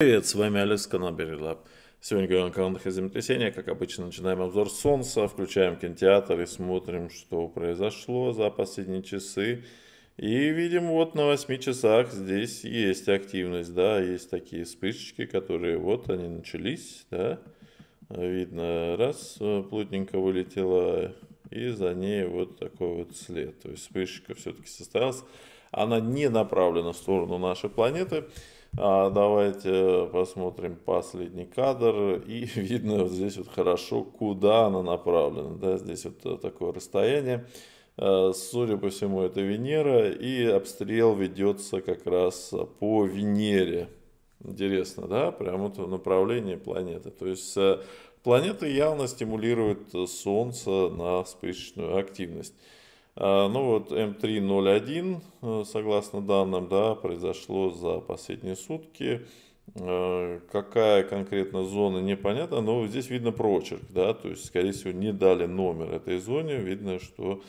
Привет, с вами Алекс, канал Берилаб. Сегодня говорим о каналах и землетрясения. Как обычно, начинаем обзор солнца, включаем кинотеатр и смотрим, что произошло за последние часы. И видим, вот на 8 часах здесь есть активность, да, есть такие вспышечки, которые вот они начались, да. Видно, раз э, плотненько вылетела, и за ней вот такой вот след. То есть вспышечка все-таки состоялась. Она не направлена в сторону нашей планеты. А, давайте э, посмотрим последний кадр. И видно вот здесь вот хорошо, куда она направлена. Да, здесь вот э, такое расстояние. Э, судя по всему, это Венера, и обстрел ведется как раз по Венере. Интересно, да? Прямо вот направление планеты. То есть планета явно стимулирует Солнце на вспышечную активность. А, ну вот М301, э, согласно данным, да, произошло за последние сутки. Э, какая конкретно зона, непонятно, но здесь видно прочерк, да, то есть, скорее всего, не дали номер этой зоне, видно, что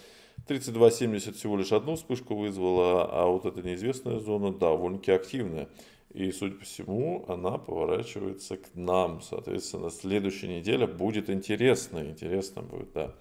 3270 всего лишь одну вспышку вызвала, а вот эта неизвестная зона довольно-таки активная. И, судя по всему, она поворачивается к нам. Соответственно, следующая неделя будет интересной. Интересно будет, да.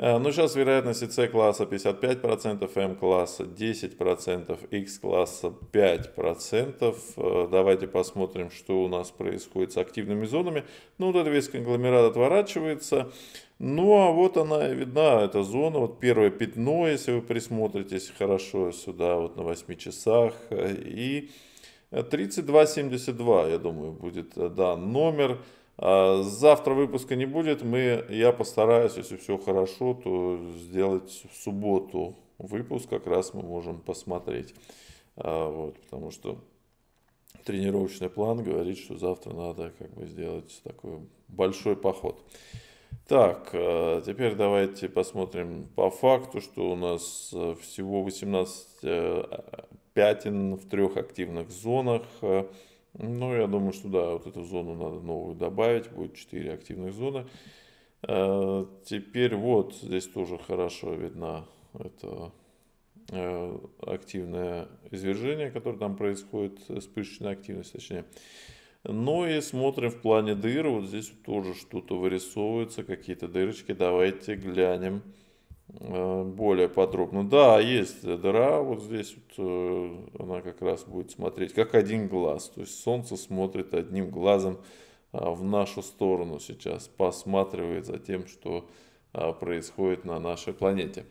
Э, Но ну, сейчас вероятности C класса 55%, M класса 10%, X класса 5%. Э, давайте посмотрим, что у нас происходит с активными зонами. Ну, вот этот весь конгломерат отворачивается. Ну, а вот она видна, эта зона, вот первое пятно, если вы присмотритесь хорошо сюда, вот на 8 часах. Э, и 32.72, я думаю, будет, да, номер. А, завтра выпуска не будет. Мы, я постараюсь, если все хорошо, то сделать в субботу выпуск. Как раз мы можем посмотреть. А, вот, потому что тренировочный план говорит, что завтра надо как бы сделать такой большой поход. Так, а, теперь давайте посмотрим по факту, что у нас э, всего 18 э, пятен в трех активных зонах. Ну, я думаю, что да, вот эту зону надо новую добавить, будет 4 активных зоны. Э, теперь вот здесь тоже хорошо видно это э, активное извержение, которое там происходит, вспышечная э, активность, точнее. Ну и смотрим в плане дыр, вот здесь тоже что-то вырисовывается, какие-то дырочки, давайте глянем. Э, более подробно. Да, есть дыра, вот здесь вот, э, она как раз будет смотреть, как один глаз. То есть Солнце смотрит одним глазом а, в нашу сторону сейчас, посматривает за тем, что а, происходит на нашей планете.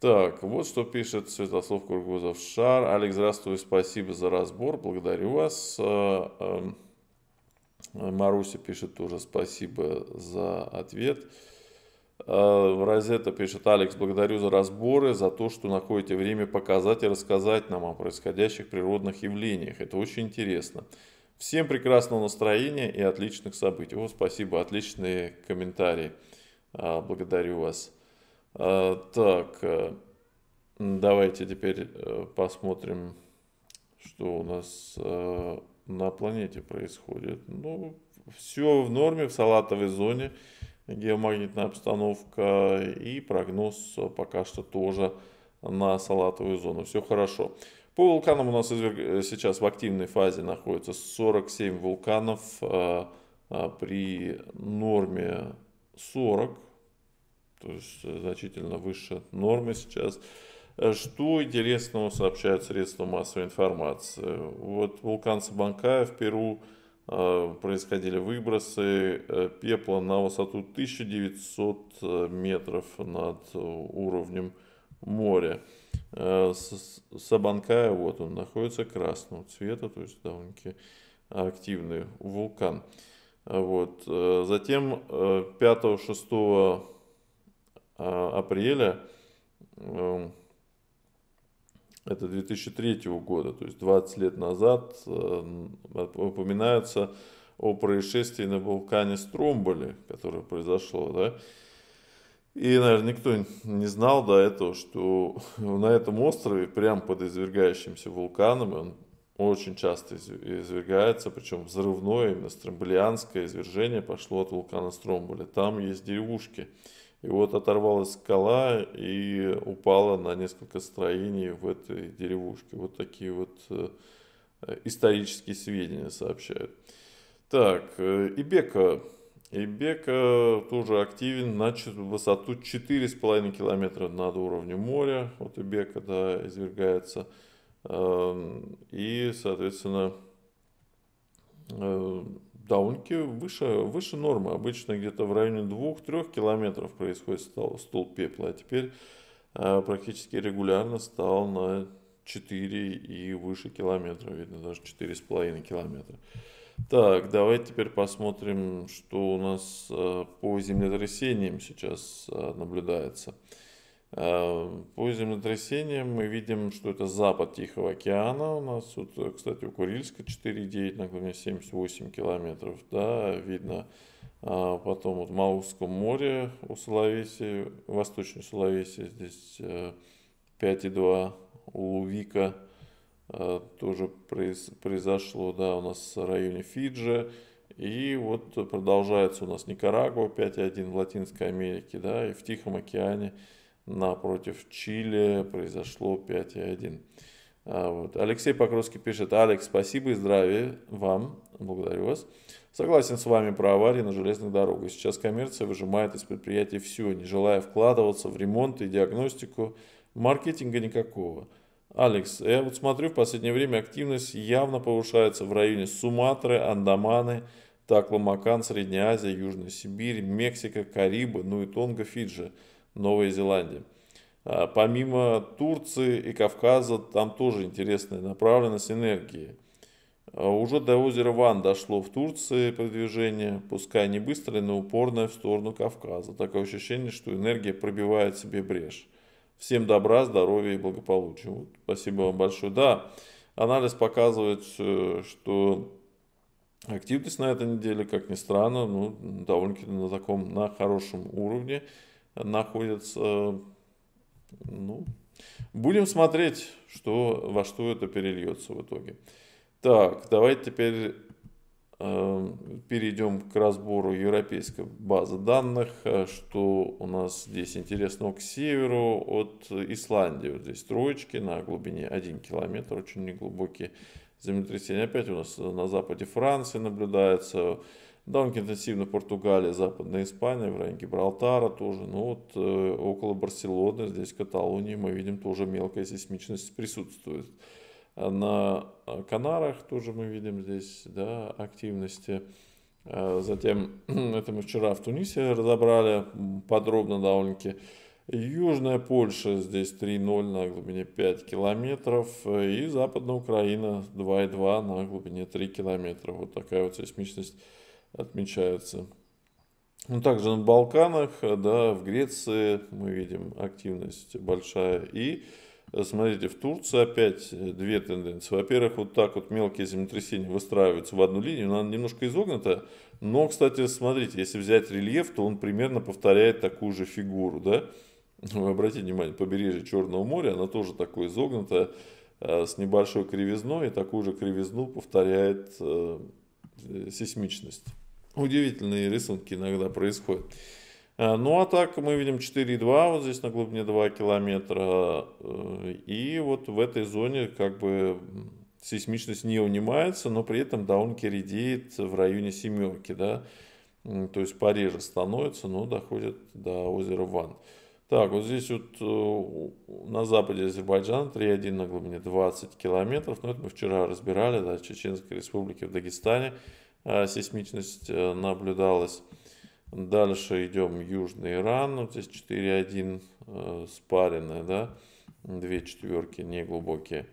Так, вот что пишет Святослав Кургузов. Шар. Алекс, здравствуй, спасибо за разбор, благодарю вас. А, эм, Маруся пишет тоже спасибо за ответ. В э, Розетта пишет, Алекс, благодарю за разборы, за то, что находите время показать и рассказать нам о происходящих природных явлениях. Это очень интересно. Всем прекрасного настроения и отличных событий. О, спасибо, отличные комментарии. Э, благодарю вас. Э, так, давайте теперь посмотрим, что у нас на планете происходит. Ну, все в норме, в салатовой зоне геомагнитная обстановка и прогноз пока что тоже на салатовую зону. Все хорошо. По вулканам у нас э, сейчас в активной фазе находится 47 вулканов э, э, при норме 40, то есть значительно выше нормы сейчас. Что интересного сообщают средства массовой информации? Вот вулкан Сабанкая в Перу Э, происходили выбросы э, пепла на высоту 1900 э, метров над уровнем моря. Сабанкая, вот он, находится красного цвета, то есть довольно-таки активный вулкан. Вот. Затем 5-6 апреля это 2003 года, то есть 20 лет назад, э, упоминаются о происшествии на вулкане Стромболи, которое произошло, да, и, наверное, никто не знал до этого, что на этом острове, прямо под извергающимся вулканом, он очень часто извергается, причем взрывное, именно стромболианское извержение пошло от вулкана Стромболи. Там есть деревушки, и вот оторвалась скала и упала на несколько строений в этой деревушке. Вот такие вот э, исторические сведения сообщают. Так, э, Ибека. Ибека тоже активен, значит, высоту 4,5 километра над уровнем моря. Вот Ибека, да, извергается. Эм, и, соответственно, э, довольно-таки выше, выше нормы. Обычно где-то в районе 2-3 километров происходит стол, стол пепла, а теперь э, практически регулярно стал на 4 и выше километра, видно даже 4,5 километра. Так, давайте теперь посмотрим, что у нас э, по землетрясениям сейчас э, наблюдается. Э, по землетрясениям мы видим, что это запад Тихого океана. У нас тут, э, кстати, у Курильска 4,9 на глубине 78 километров. Да, видно. Э, потом вот в Маузском море у Соловеси, восточной Соловеси здесь 5,2. У Лувика тоже произошло, да, у нас в районе Фиджи. И вот продолжается у нас Никарагуа 5,1 в Латинской Америке, да, и в Тихом океане напротив Чили произошло 5,1. А, вот. Алексей Покровский пишет, Алекс, спасибо и здравия вам, благодарю вас. Согласен с вами про аварии на железных дорогах. Сейчас коммерция выжимает из предприятий все, не желая вкладываться в ремонт и диагностику, маркетинга никакого. Алекс, я вот смотрю, в последнее время активность явно повышается в районе Суматры, Андаманы, Такламакан, Средняя Азия, Южная Сибирь, Мексика, Карибы, ну и Тонго, Фиджи – Новой Зеландии. А, помимо Турции и Кавказа, там тоже интересная направленность энергии. А, уже до озера Ван дошло в Турции продвижение, пускай не быстрое, но упорное в сторону Кавказа. Такое ощущение, что энергия пробивает себе брешь. Всем добра, здоровья и благополучия. Вот, спасибо вам большое. Да, анализ показывает, э, что активность на этой неделе, как ни странно, ну, довольно-таки на таком, на хорошем уровне находится, Ну, будем смотреть, что, во что это перельется в итоге. Так, давайте теперь э, перейдем к разбору европейской базы данных. Э, что у нас здесь интересно к северу от Исландии. Вот здесь троечки на глубине 1 километр, очень неглубокие землетрясения. Опять у нас на западе Франции наблюдается Довольно интенсивно Португалия, Западная Испания, в районе Гибралтара тоже. Ну вот э, около Барселоны, здесь в Каталонии мы видим тоже мелкая сейсмичность присутствует. А на а, Канарах тоже мы видим здесь да, активности. А затем, это мы вчера в Тунисе разобрали подробно довольно-таки. Южная Польша здесь 3,0 на глубине 5 километров. И Западная Украина 2,2 на глубине 3 километра. Вот такая вот сейсмичность отмечаются. Ну, также на Балканах, э, да, в Греции мы видим активность большая. И э, смотрите, в Турции опять э, две тенденции. Во-первых, вот так вот мелкие землетрясения выстраиваются в одну линию, она немножко изогнута. Но, кстати, смотрите, если взять рельеф, то он примерно повторяет такую же фигуру, да. Вы обратите внимание, побережье Черного моря, она тоже такое изогнутое, с небольшой кривизной, и такую же кривизну повторяет сейсмичность удивительные рисунки иногда происходят. А, ну а так мы видим 4,2 вот здесь на глубине 2 километра. Э, и вот в этой зоне как бы сейсмичность не унимается, но при этом даунки редеет в районе семерки, да, то есть пореже становится, но доходит до озера Ван. Так, вот здесь вот э, на западе Азербайджана 3,1 на глубине 20 километров, но ну, это мы вчера разбирали, да, Чеченской республики в Дагестане – а, сейсмичность э, наблюдалась. Дальше идем Южный Иран, вот ну, здесь 4.1 э, спаренная, да, две четверки неглубокие.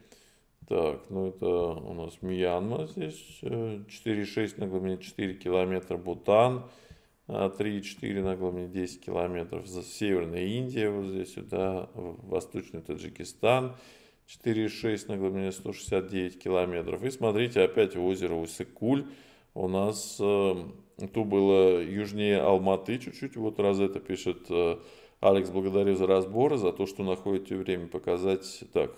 Так, ну это у нас Мьянма здесь, 4,6 э, на глубине 4 километра, Бутан 3,4 э, на глубине 10 километров, Северная Индия вот здесь, да, Восточный Таджикистан 4,6 на глубине 169 километров. И смотрите, опять озеро Усыкуль, у нас э, тут было южнее Алматы чуть-чуть. Вот раз это пишет э, Алекс, благодарю за разборы, за то, что находите время показать. Так,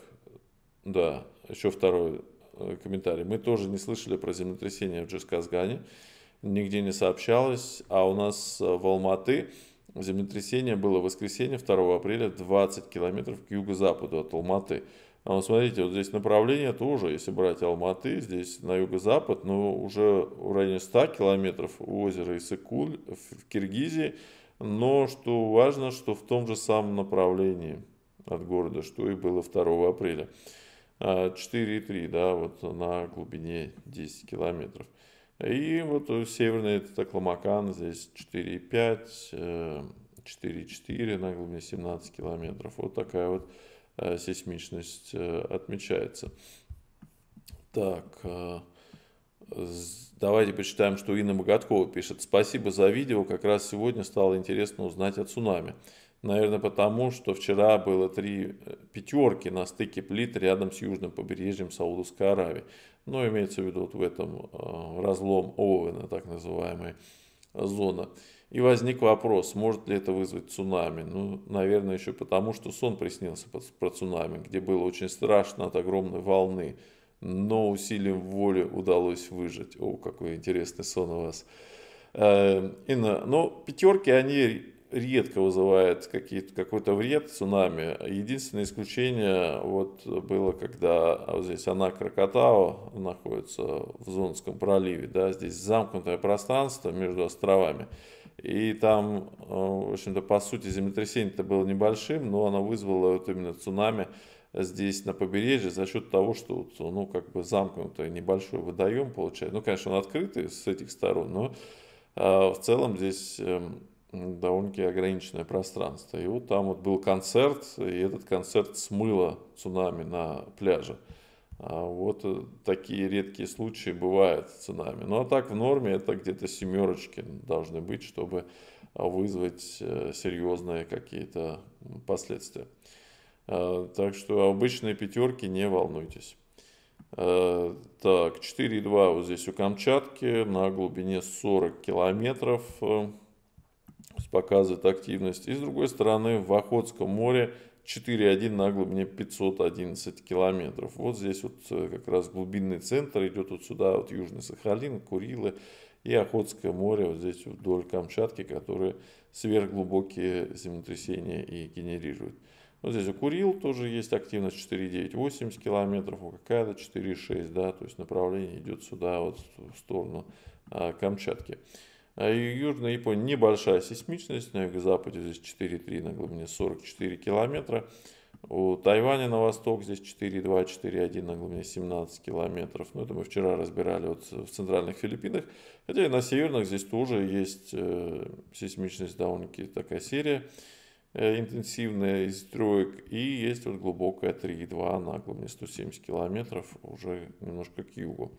да, еще второй э, комментарий. Мы тоже не слышали про землетрясение в Джисказгане, нигде не сообщалось, а у нас в Алматы землетрясение было в воскресенье 2 апреля 20 километров к юго-западу от Алматы. А вот смотрите, вот здесь направление тоже, если брать Алматы, здесь на юго-запад, но ну, уже в районе 100 километров у озера Исыкуль в Киргизии, но что важно, что в том же самом направлении от города, что и было 2 апреля. 4,3, а, да, вот на глубине 10 километров. И вот северный это Такломакан, здесь 4,5, 4,4 э, на глубине 17 километров. Вот такая вот Э, сейсмичность э, отмечается. Так, э, давайте почитаем, что Инна Богаткова пишет. Спасибо за видео, как раз сегодня стало интересно узнать о цунами. Наверное, потому, что вчера было три пятерки на стыке плит рядом с южным побережьем Саудовской Аравии. Но ну, имеется в виду вот в этом разлом Овена, так называемая зона. И возник вопрос, может ли это вызвать цунами. Ну, наверное, еще потому, что сон приснился про цунами, где было очень страшно от огромной волны. Но усилием воли удалось выжить. О, какой интересный сон у вас. Эм, Инна, но ну, пятерки, они редко вызывают какой-то вред цунами. Единственное исключение вот было, когда вот здесь она Крокотао находится в Зонском проливе, да, здесь замкнутое пространство между островами. И там, э, в общем-то, по сути, землетрясение-то было небольшим, но оно вызвало вот именно цунами здесь на побережье за счет того, что вот, ну, как бы замкнутый небольшой водоем получается. Ну, конечно, он открытый с этих сторон, но э, в целом здесь э, довольно-таки ограниченное пространство. И вот там вот был концерт, и этот концерт смыло цунами на пляже. А вот э, такие редкие случаи бывают с ценами. Ну а так в норме это где-то семерочки должны быть, чтобы а, вызвать э, серьезные какие-то последствия. А, так что обычные пятерки не волнуйтесь. Так, 4,2 вот здесь у Камчатки на глубине 40 километров э, показывает активность. И с другой стороны в Охотском море 4,1 на глубине 511 километров. Вот здесь вот э, как раз глубинный центр идет вот сюда, вот Южный Сахалин, Курилы и Охотское море, вот здесь вдоль Камчатки, которые сверхглубокие землетрясения и генерируют. Вот здесь у Курил тоже есть активность 4,9, 80 километров, у Кокайда 4,6, да, то есть направление идет сюда, вот в сторону а, Камчатки. А Южная Япония небольшая сейсмичность, на юго-западе здесь 4,3 на глубине 44 километра. У Тайваня на восток здесь 4,2, 4,1 на глубине 17 километров. Ну, это мы вчера разбирали вот в центральных Филиппинах. Хотя и на северных здесь тоже есть э, сейсмичность довольно-таки такая серия э, интенсивная из троек. И есть вот глубокая 3,2 на глубине 170 километров уже немножко к югу.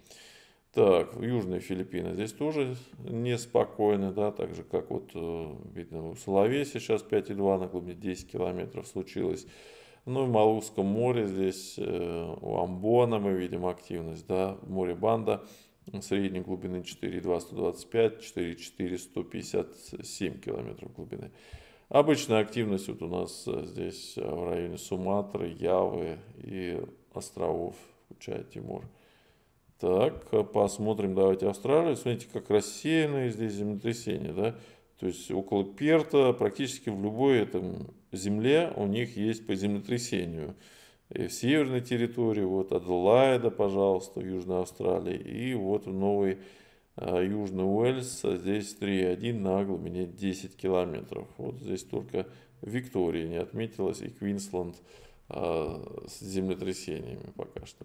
Так, Южные Филиппины здесь тоже неспокойны, да, так же, как вот э, видно у Соловей сейчас 5,2 на глубине 10 километров случилось. Ну и в Малузском море здесь, э, у Амбона мы видим активность, да, море Банда средней глубины 4,2-125, 4,4-157 километров глубины. Обычная активность вот у нас э, здесь э, в районе Суматры, Явы и островов, включая Тимур. Так, а посмотрим, давайте Австралию. Смотрите, как рассеянные здесь землетрясения, да? То есть около Перта практически в любой этом земле у них есть по землетрясению. И в северной территории, вот Аделаида, пожалуйста, в Южной Австралии, и вот в Новой а, Южный Уэльс, здесь 3,1 на глубине 10 километров. Вот здесь только Виктория не отметилась, и Квинсленд а, с землетрясениями пока что.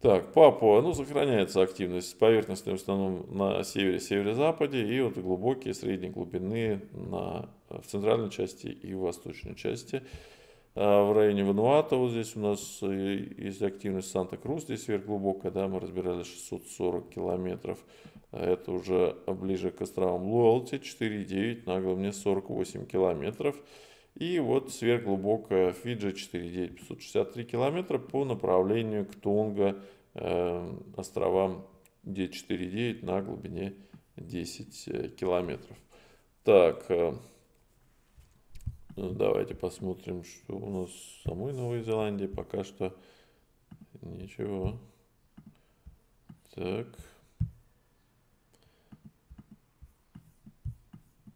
Так, Папуа, ну, сохраняется активность поверхностная в основном на севере, северо-западе, и вот глубокие, средней глубины на, э, в центральной части и восточной части. А в районе Вануата вот здесь у нас э, есть активность Санта-Крус, здесь сверхглубокая, да, мы разбирали 640 километров. Это уже ближе к островам Луэлти, 4,9 на глубине 48 километров. И вот сверхглубокая Фиджи 4,9, 563 километра по направлению к Тонга э, островам D4,9 на глубине 10 э, километров. Так, э, ну, давайте посмотрим, что у нас в самой Новой Зеландии. Пока что ничего. Так.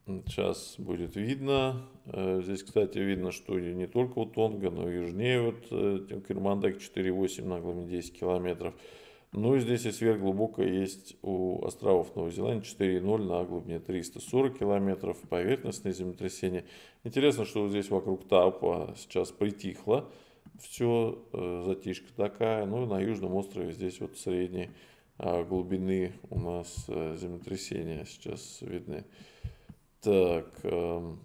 Сейчас будет видно. Э, здесь, кстати, видно, что не только у Тонга, но и южнее, вот э, Кирмандак 4,8 на глубине 10 километров. Ну и здесь и сверхглубоко есть у островов Новой Зеландии 4,0 на глубине 340 километров, поверхностные землетрясения. Интересно, что здесь вокруг Тапа сейчас притихло, все, э, затишка такая. Ну и на южном острове здесь вот средней а, глубины у нас землетрясения сейчас видны. Так, эм,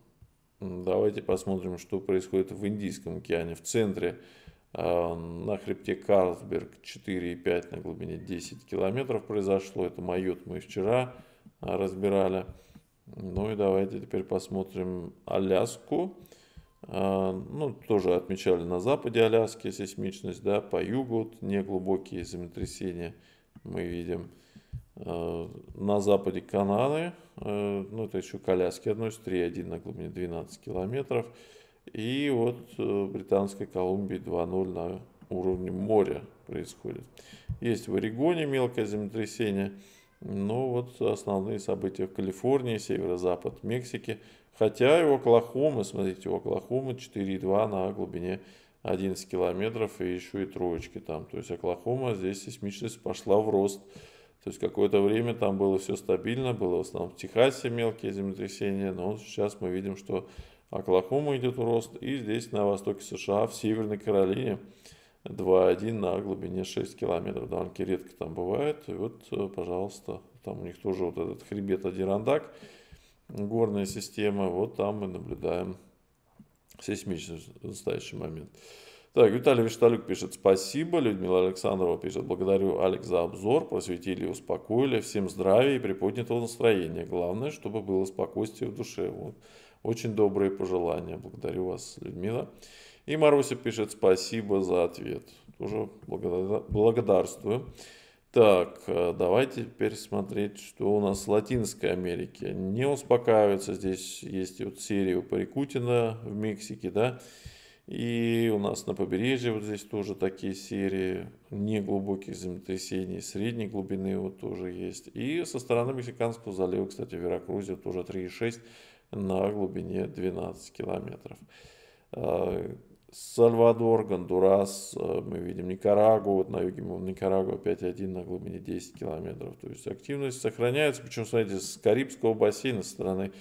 Давайте посмотрим, что происходит в Индийском океане. В центре а, на хребте Карлсберг 4,5 на глубине 10 километров произошло. Это майот мы вчера а, разбирали. Ну и давайте теперь посмотрим Аляску. А, ну, тоже отмечали на западе Аляски сейсмичность, да, по югу вот, неглубокие землетрясения мы видим. Э, на западе Канады, э, ну это еще коляски относятся, 3,1 на глубине 12 километров, и вот э, Британской Колумбии 2,0 на уровне моря происходит. Есть в Орегоне мелкое землетрясение, но вот основные события в Калифорнии, северо-запад Мексики, хотя и Оклахомы, смотрите, Оклахома 4,2 на глубине 11 километров и еще и троечки там, то есть Оклахома здесь сейсмичность пошла в рост, то есть какое-то время там было все стабильно, было в основном в Техасе мелкие землетрясения, но сейчас мы видим, что Оклахома идет в рост, и здесь на востоке США, в Северной Каролине, 2,1 на глубине 6 километров. довольно редко там бывает. И вот, э, пожалуйста, там у них тоже вот этот хребет Адирандак, горная система. Вот там мы наблюдаем сейсмичность в настоящий момент. Так, Виталий Вишталюк пишет «Спасибо». Людмила Александрова пишет «Благодарю, Алекс, за обзор. Просветили и успокоили. Всем здравия и приподнятого настроения. Главное, чтобы было спокойствие в душе». Вот. Очень добрые пожелания. Благодарю вас, Людмила. И Маруся пишет «Спасибо за ответ». Тоже благодарствую. Так, э, давайте теперь смотреть, что у нас в Латинской Америке. Не успокаивается. Здесь есть вот серию Парикутина в Мексике, да. И у нас на побережье вот здесь тоже такие серии неглубоких землетрясений, средней глубины вот тоже есть. И со стороны Мексиканского залива, кстати, Веракрузия тоже 3,6 на глубине 12 километров. А, Сальвадор, Гондурас, а, мы видим Никарагу, вот на юге мы в Никарагу 5,1 на глубине 10 километров. То есть активность сохраняется, причем, смотрите, с Карибского бассейна, со стороны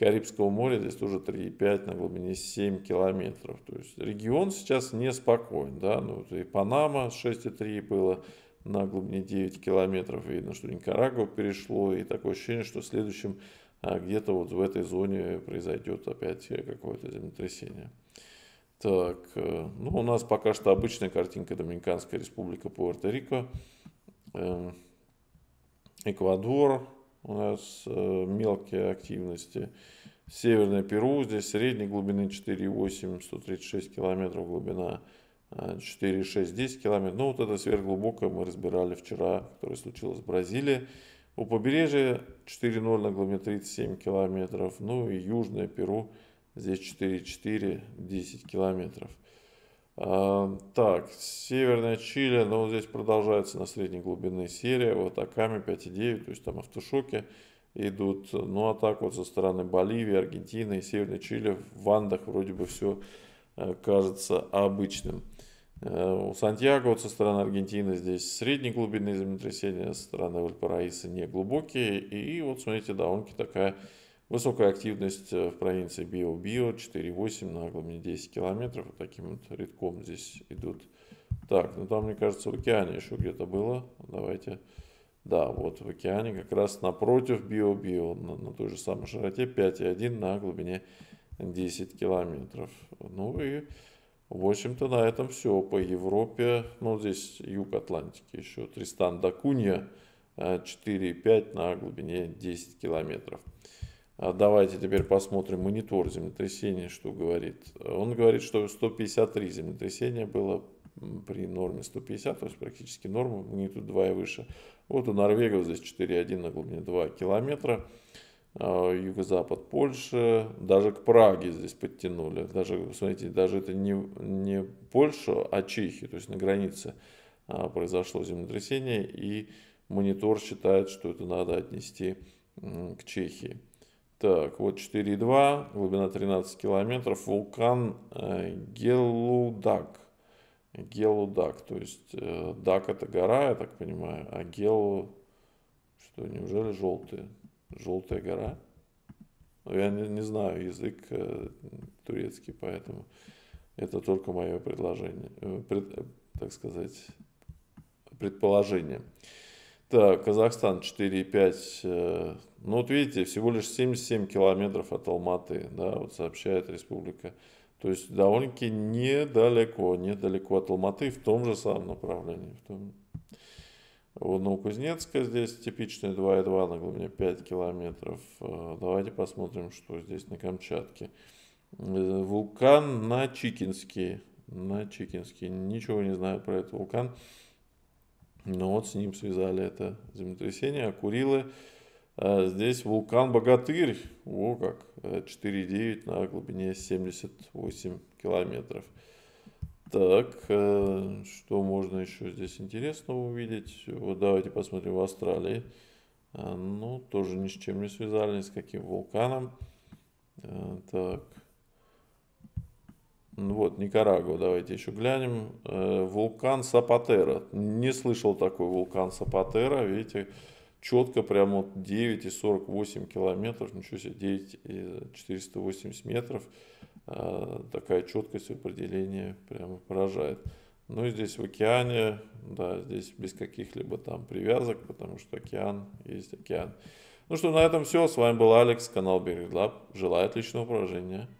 Карибского моря здесь тоже 3,5 на глубине 7 километров. То есть регион сейчас неспокоен. Да? Ну, вот и Панама 6,3 было на глубине 9 километров. Видно, что Никарагуа перешло. И такое ощущение, что в следующем а, где-то вот в этой зоне произойдет опять какое-то землетрясение. Так, э, ну у нас пока что обычная картинка Доминиканская республика Пуэрто-Рико, э, Эквадор, у нас э, мелкие активности. Северное Перу, здесь средней глубины 4,8, 136 километров глубина, 4,6, э, 10 километров. Ну вот это сверхглубокое мы разбирали вчера, которое случилось в Бразилии. У побережья 4,0 на глубине 37 километров, ну и Южное Перу здесь 4,4, 10 километров. Так, Северная Чили, но ну, здесь продолжается на средней глубины серия, вот Аками 5,9, то есть там автошоки идут. Ну а так вот со стороны Боливии, Аргентины и Северной Чили в Андах вроде бы все э, кажется обычным. Э, у Сантьяго вот со стороны Аргентины здесь средней глубины землетрясения, со стороны Вальпараиса не глубокие. И вот смотрите, довольно-таки такая Высокая активность э, в провинции Био-Био, 4,8 на глубине 10 километров. Вот таким вот редком здесь идут. Так, ну там, мне кажется, в океане еще где-то было. Давайте. Да, вот в океане как раз напротив Био-Био, на, на той же самой широте, 5,1 на глубине 10 километров. Ну и, в общем-то, на этом все. По Европе, ну здесь юг Атлантики еще, Тристан да Кунья, 4,5 э, на глубине 10 километров. А давайте теперь посмотрим монитор землетрясения, что говорит. Он говорит, что 153 землетрясения было при норме 150, то есть практически норма, магнитуд 2 и выше. Вот у Норвегии здесь 4,1 на глубине 2 километра. А, юго-запад Польши, даже к Праге здесь подтянули. Даже, смотрите, даже это не, не Польша, а Чехия, то есть на границе а, произошло землетрясение, и монитор считает, что это надо отнести к Чехии. Так, вот 4,2, глубина 13 километров, вулкан э, Гелудак. Гелудак, то есть э, Дак это гора, я так понимаю, а Гелу, что, неужели желтая Желтая гора? Ну, я не, не знаю язык э, турецкий, поэтому это только мое предложение, э, пред, э, так сказать, предположение. Так, Казахстан 4,5. Э, ну, вот видите, всего лишь 77 километров от Алматы, да, вот сообщает республика. То есть довольно-таки недалеко, недалеко от Алматы, в том же самом направлении. В том... У Новокузнецка здесь типичные 2,2 на глубине 5 километров. Э, давайте посмотрим, что здесь на Камчатке. Э, вулкан на Чикинске, На Чикинске. Ничего не знаю про этот вулкан. Но ну вот с ним связали это землетрясение. А Курилы, здесь вулкан Богатырь, о как, 4,9 э, на глубине 78 километров. Так, э, что можно еще здесь интересного увидеть? Вот давайте посмотрим в Австралии. Э, ну, тоже ни с чем не связали, ни с каким вулканом. Так, ну вот, Никарагуа, давайте еще глянем. Э, вулкан Сапатера. Не слышал такой вулкан Сапатера. Видите, четко прямо вот 9,48 километров. Ничего себе, 9,480 метров. Э, такая четкость определения прямо поражает. Ну и здесь в океане, да, здесь без каких-либо там привязок, потому что океан есть океан. Ну что, на этом все. С вами был Алекс, канал Береглаб. Желаю отличного поражения.